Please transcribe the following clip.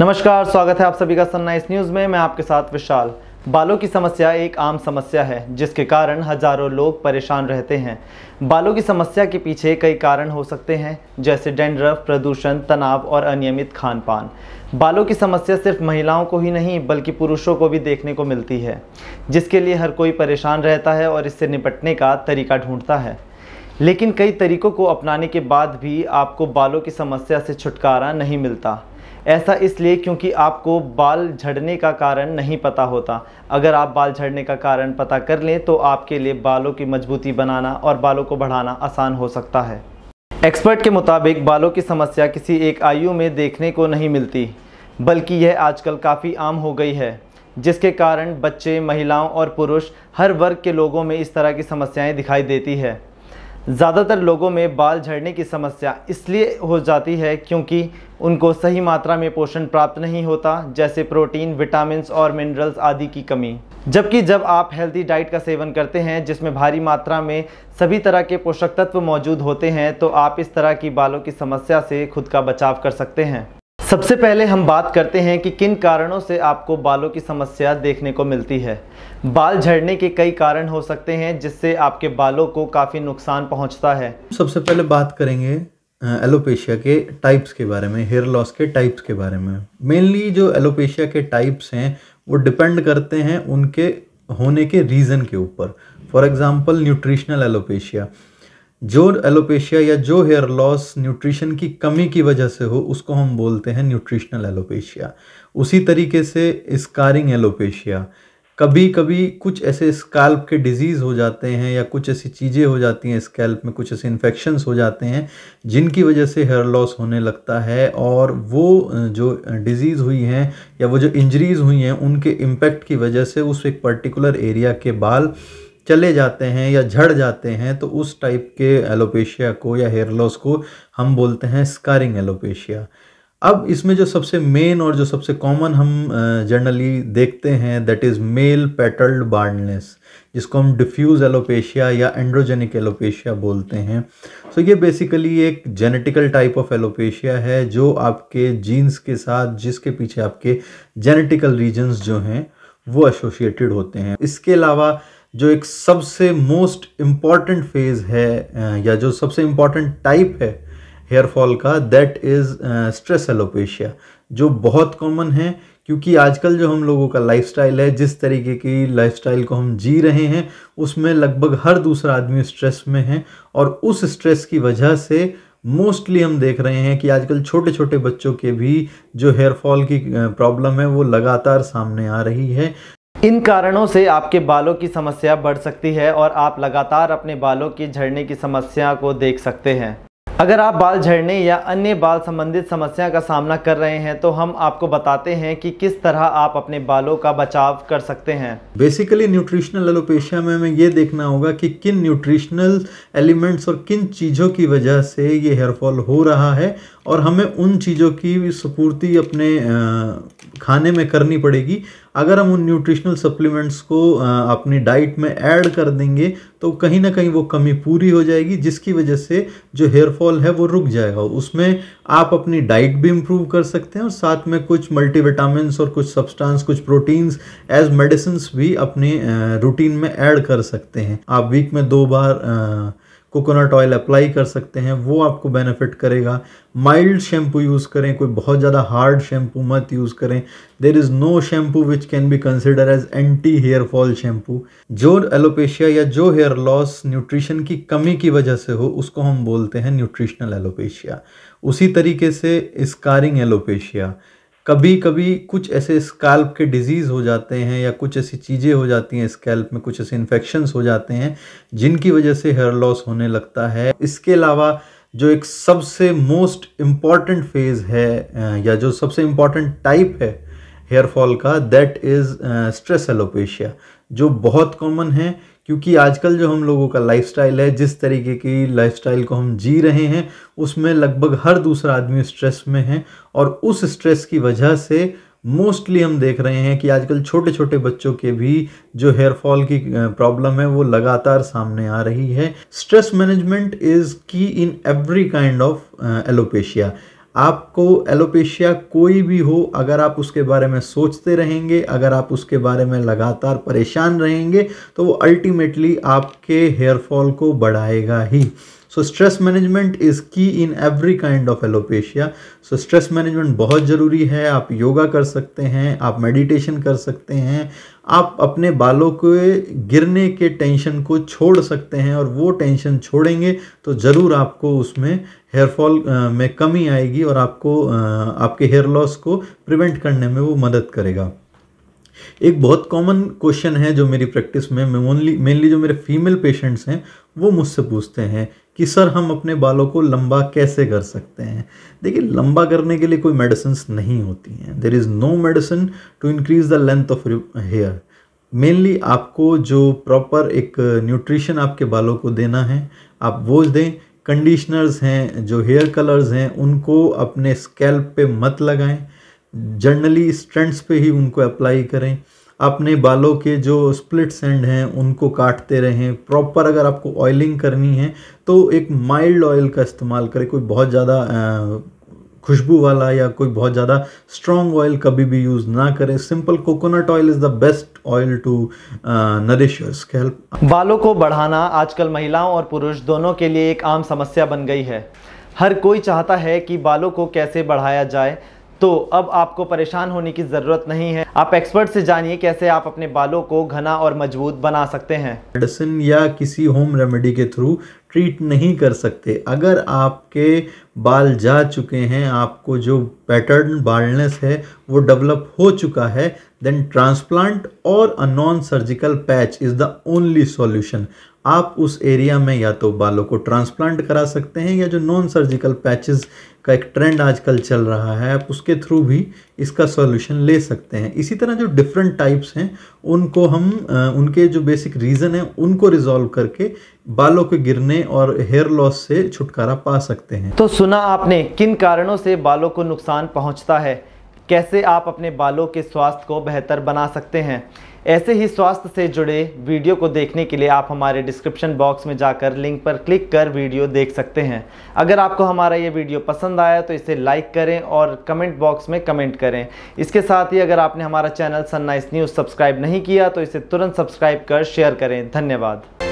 नमस्कार स्वागत है आप सभी का सन्नाइस न्यूज़ में मैं आपके साथ विशाल बालों की समस्या एक आम समस्या है जिसके कारण हजारों लोग परेशान रहते हैं बालों की समस्या के पीछे कई कारण हो सकते हैं जैसे डेंड्रफ प्रदूषण तनाव और अनियमित खान पान बालों की समस्या सिर्फ महिलाओं को ही नहीं बल्कि पुरुषों को भी देखने को मिलती है जिसके लिए हर कोई परेशान रहता है और इससे निपटने का तरीका ढूंढता है लेकिन कई तरीकों को अपनाने के बाद भी आपको बालों की समस्या से छुटकारा नहीं मिलता ऐसा इसलिए क्योंकि आपको बाल झड़ने का कारण नहीं पता होता अगर आप बाल झड़ने का कारण पता कर लें तो आपके लिए बालों की मजबूती बनाना और बालों को बढ़ाना आसान हो सकता है एक्सपर्ट के मुताबिक बालों की समस्या किसी एक आयु में देखने को नहीं मिलती बल्कि यह आजकल काफ़ी आम हो गई है जिसके कारण बच्चे महिलाओं और पुरुष हर वर्ग के लोगों में इस तरह की समस्याएं दिखाई देती है ज़्यादातर लोगों में बाल झड़ने की समस्या इसलिए हो जाती है क्योंकि उनको सही मात्रा में पोषण प्राप्त नहीं होता जैसे प्रोटीन विटामिन और मिनरल्स आदि की कमी जबकि जब आप हेल्दी डाइट का सेवन करते हैं जिसमें भारी मात्रा में सभी तरह के पोषक तत्व मौजूद होते हैं तो आप इस तरह की बालों की समस्या से खुद का बचाव कर सकते हैं सबसे पहले हम बात करते हैं कि किन कारणों से आपको बालों की समस्या देखने को मिलती है बाल झड़ने के कई कारण हो सकते हैं जिससे आपके बालों को काफ़ी नुकसान पहुंचता है सबसे पहले बात करेंगे एलोपेशिया के टाइप्स के बारे में हेयर लॉस के टाइप्स के बारे में मेनली जो एलोपेशिया के टाइप्स हैं वो डिपेंड करते हैं उनके होने के रीज़न के ऊपर फॉर एग्ज़ाम्पल न्यूट्रिशनल एलोपेशिया जो एलोपेशिया या जो हेयर लॉस न्यूट्रिशन की कमी की वजह से हो उसको हम बोलते हैं न्यूट्रिशनल एलोपेशिया उसी तरीके से स्कारिंग एलोपेशिया कभी कभी कुछ ऐसे स्कैल्प के डिजीज़ हो जाते हैं या कुछ ऐसी चीज़ें हो जाती हैं स्कैल्प में कुछ ऐसे इन्फेक्शंस हो जाते हैं जिनकी वजह से हेयर लॉस होने लगता है और वो जो डिजीज़ हुई हैं या वो जो इंजरीज़ हुई हैं उनके इम्पैक्ट की वजह से उस एक पर्टिकुलर एरिया के बाल चले जाते हैं या झड़ जाते हैं तो उस टाइप के एलोपेशिया को या हेयर लॉस को हम बोलते हैं स्कारिंग एलोपेशिया अब इसमें जो सबसे मेन और जो सबसे कॉमन हम जनरली देखते हैं that is male patterned baldness जिसको हम डिफ्यूज़ एलोपेशिया या एंड्रोजेनिक एलोपेशिया बोलते हैं सो so ये बेसिकली एक जेनेटिकल टाइप ऑफ एलोपेशिया है जो आपके जीन्स के साथ जिसके पीछे आपके जेनेटिकल रीजन्स जो हैं वो एसोशिएटेड होते हैं इसके अलावा जो एक सबसे मोस्ट इम्पॉर्टेंट फेज़ है या जो सबसे इम्पॉर्टेंट टाइप है हेयर फॉल का दैट इज़ स्ट्रेस एलोपेशिया जो बहुत कॉमन है क्योंकि आजकल जो हम लोगों का लाइफस्टाइल है जिस तरीके की लाइफस्टाइल को हम जी रहे हैं उसमें लगभग हर दूसरा आदमी स्ट्रेस में है और उस स्ट्रेस की वजह से मोस्टली हम देख रहे हैं कि आजकल छोटे छोटे बच्चों के भी जो हेयर फॉल की प्रॉब्लम है वो लगातार सामने आ रही है इन कारणों से आपके बालों की समस्या बढ़ सकती है और आप लगातार अपने बालों की झड़ने की समस्या को देख सकते हैं अगर आप बाल झड़ने या अन्य बाल संबंधित समस्या का सामना कर रहे हैं तो हम आपको बताते हैं कि किस तरह आप अपने बालों का बचाव कर सकते हैं बेसिकली न्यूट्रिशनल एलोपेशिया में हमें ये देखना होगा कि किन न्यूट्रिशनल एलिमेंट्स और किन चीज़ों की वजह से ये हेयरफॉल हो रहा है और हमें उन चीज़ों की सपूर्ति अपने खाने में करनी पड़ेगी अगर हम उन न्यूट्रिशनल सप्लीमेंट्स को अपनी डाइट में ऐड कर देंगे तो कहीं ना कहीं वो कमी पूरी हो जाएगी जिसकी वजह से जो हेयर फॉल है वो रुक जाएगा उसमें आप अपनी डाइट भी इम्प्रूव कर सकते हैं और साथ में कुछ मल्टीविटामिन और कुछ सब्सटेंस कुछ प्रोटीन्स एज मेडिसिन भी अपने रूटीन में ऐड कर सकते हैं आप वीक में दो बार कोकोनट ऑयल अप्लाई कर सकते हैं वो आपको बेनिफिट करेगा माइल्ड शैम्पू यूज़ करें कोई बहुत ज़्यादा हार्ड शैम्पू मत यूज़ करें there is no shampoo which can be consider as anti hair fall shampoo जो एलोपेशिया या जो हेयर लॉस न्यूट्रिशन की कमी की वजह से हो उसको हम बोलते हैं न्यूट्रिशनल एलोपेशिया उसी तरीके से स्कारिंग एलोपेशिया कभी कभी कुछ ऐसे स्कैल्प के डिजीज़ हो जाते हैं या कुछ ऐसी चीज़ें हो जाती हैं स्कैल्प में कुछ ऐसे इन्फेक्शंस हो जाते हैं जिनकी वजह से हेयर लॉस होने लगता है इसके अलावा जो एक सबसे मोस्ट इम्पॉर्टेंट फेज़ है या जो सबसे इम्पॉर्टेंट टाइप है हेयर फॉल का दैट इज़ स्ट्रेस एलोपेशिया जो बहुत कॉमन है क्योंकि आजकल जो हम लोगों का लाइफस्टाइल है जिस तरीके की लाइफस्टाइल को हम जी रहे हैं उसमें लगभग हर दूसरा आदमी स्ट्रेस में है और उस स्ट्रेस की वजह से मोस्टली हम देख रहे हैं कि आजकल छोटे छोटे बच्चों के भी जो हेयर फॉल की प्रॉब्लम है वो लगातार सामने आ रही है stress management is key in every kind of alopecia आपको एलोपेशिया कोई भी हो अगर आप उसके बारे में सोचते रहेंगे अगर आप उसके बारे में लगातार परेशान रहेंगे तो वो अल्टीमेटली आपके हेयर फॉल को बढ़ाएगा ही so stress management is key in every kind of alopecia so stress management बहुत ज़रूरी है आप योगा कर सकते हैं आप मेडिटेशन कर सकते हैं आप अपने बालों के गिरने के टेंशन को छोड़ सकते हैं और वो टेंशन छोड़ेंगे तो ज़रूर आपको उसमें हेयरफॉल में कमी आएगी और आपको आपके हेयर लॉस को प्रिवेंट करने में वो मदद करेगा एक बहुत कॉमन क्वेश्चन है जो मेरी प्रैक्टिस में मैं ओनली मेनली जो मेरे फीमेल पेशेंट्स हैं वो मुझसे पूछते हैं कि सर हम अपने बालों को लंबा कैसे कर सकते हैं देखिए लंबा करने के लिए कोई मेडिसिन नहीं होती हैं there is no medicine to increase the length of hair mainly आपको जो प्रॉपर एक न्यूट्रिशन आपके बालों को देना है आप वो दें कंडीशनर्स हैं जो हेयर कलर्स हैं उनको अपने स्कैल्प पे मत लगाएं जनरली स्ट्रेंड्स पे ही उनको अप्लाई करें अपने बालों के जो स्प्लिट्स एंड हैं उनको काटते रहें प्रॉपर अगर आपको ऑयलिंग करनी है तो एक माइल्ड ऑयल का इस्तेमाल करें कोई बहुत ज़्यादा खुशबू वाला या कोई बहुत ज़्यादा स्ट्रॉन्ग ऑयल कभी भी यूज़ ना करें simple coconut oil is the best oil to nourish your scalp बालों को बढ़ाना आजकल महिलाओं और पुरुष दोनों के लिए एक आम समस्या बन गई है हर कोई चाहता है कि बालों को कैसे बढ़ाया जाए तो अब आपको परेशान होने की ज़रूरत नहीं है आप एक्सपर्ट से जानिए कैसे आप अपने बालों को घना और मजबूत बना सकते हैं मेडिसिन या किसी होम रेमेडी के थ्रू ट्रीट नहीं कर सकते अगर आपके बाल जा चुके हैं आपको जो पैटर्न बालनेस है वो डेवलप हो चुका है देन ट्रांसप्लांट और a non surgical patch is the only solution आप उस एरिया में या तो बालों को ट्रांसप्लांट करा सकते हैं या जो नॉन सर्जिकल पैचेस का एक ट्रेंड आजकल चल रहा है आप उसके थ्रू भी इसका सॉल्यूशन ले सकते हैं इसी तरह जो डिफरेंट टाइप्स हैं उनको हम उनके जो बेसिक रीज़न हैं उनको रिजॉल्व करके बालों के गिरने और हेयर लॉस से छुटकारा पा सकते हैं तो सुना आपने किन कारणों से बालों को नुकसान पहुँचता है कैसे आप अपने बालों के स्वास्थ्य को बेहतर बना सकते हैं ऐसे ही स्वास्थ्य से जुड़े वीडियो को देखने के लिए आप हमारे डिस्क्रिप्शन बॉक्स में जाकर लिंक पर क्लिक कर वीडियो देख सकते हैं अगर आपको हमारा ये वीडियो पसंद आया तो इसे लाइक करें और कमेंट बॉक्स में कमेंट करें इसके साथ ही अगर आपने हमारा चैनल सन्नाइस न्यूज़ सब्सक्राइब नहीं किया तो इसे तुरंत सब्सक्राइब कर शेयर करें धन्यवाद